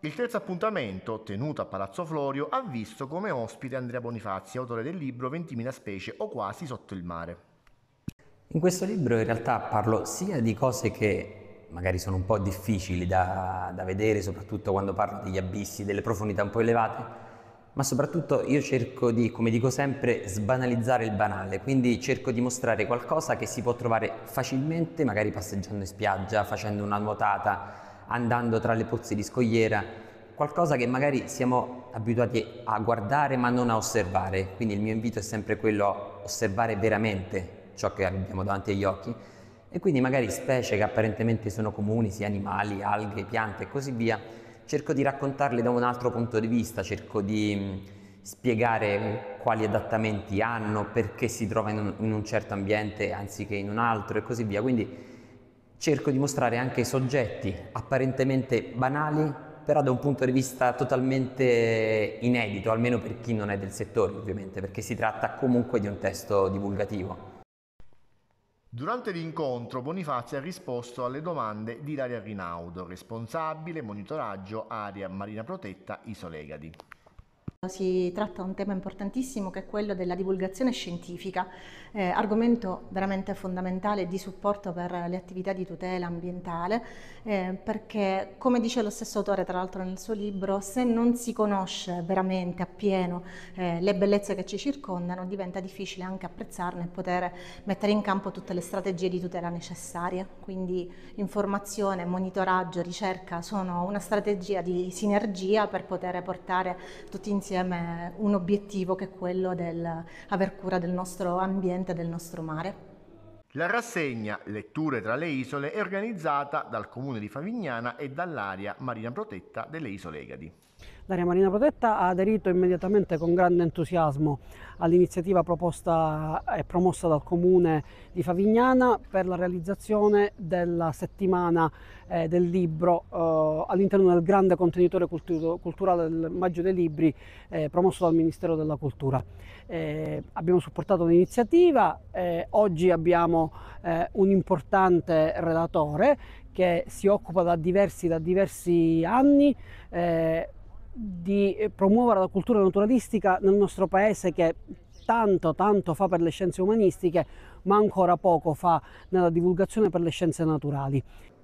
Il terzo appuntamento, tenuto a Palazzo Florio, ha visto come ospite Andrea Bonifazzi, autore del libro 20.000 specie o quasi sotto il mare. In questo libro in realtà parlo sia di cose che magari sono un po' difficili da, da vedere, soprattutto quando parlo degli abissi, delle profondità un po' elevate, ma soprattutto io cerco di, come dico sempre, sbanalizzare il banale, quindi cerco di mostrare qualcosa che si può trovare facilmente, magari passeggiando in spiaggia, facendo una nuotata, andando tra le pozze di scogliera, qualcosa che magari siamo abituati a guardare ma non a osservare, quindi il mio invito è sempre quello a osservare veramente ciò che abbiamo davanti agli occhi e quindi magari specie che apparentemente sono comuni, sia animali, alghe, piante e così via, cerco di raccontarle da un altro punto di vista, cerco di mm, spiegare quali adattamenti hanno, perché si trovano in un certo ambiente anziché in un altro e così via. Quindi cerco di mostrare anche soggetti apparentemente banali, però da un punto di vista totalmente inedito, almeno per chi non è del settore ovviamente, perché si tratta comunque di un testo divulgativo. Durante l'incontro Bonifazio ha risposto alle domande di Daria Rinaudo, responsabile monitoraggio area Marina Protetta Isolegadi. Esatto, si tratta di un tema importantissimo che è quello della divulgazione scientifica, eh, argomento veramente fondamentale di supporto per le attività di tutela ambientale, eh, perché come dice lo stesso autore tra l'altro nel suo libro, se non si conosce veramente appieno eh, le bellezze che ci circondano, diventa difficile anche apprezzarne e poter mettere in campo tutte le strategie di tutela necessarie. Quindi informazione, monitoraggio, ricerca sono una strategia di sinergia per poter portare tutti insieme insieme un obiettivo che è quello del aver cura del nostro ambiente, del nostro mare. La rassegna Letture tra le isole è organizzata dal comune di Favignana e dall'area marina protetta delle isole Egadi. L'area marina protetta ha aderito immediatamente con grande entusiasmo all'iniziativa proposta e eh, promossa dal comune di Favignana per la realizzazione della settimana eh, del libro eh, all'interno del grande contenitore cultu culturale del Maggio dei Libri eh, promosso dal Ministero della Cultura. Eh, abbiamo supportato l'iniziativa, eh, oggi abbiamo un importante relatore che si occupa da diversi, da diversi anni di eh, promuovere la cultura naturalistica nel nostro paese che tanto tanto fa per le scienze umanistiche ma ancora poco fa nella divulgazione per le scienze naturali.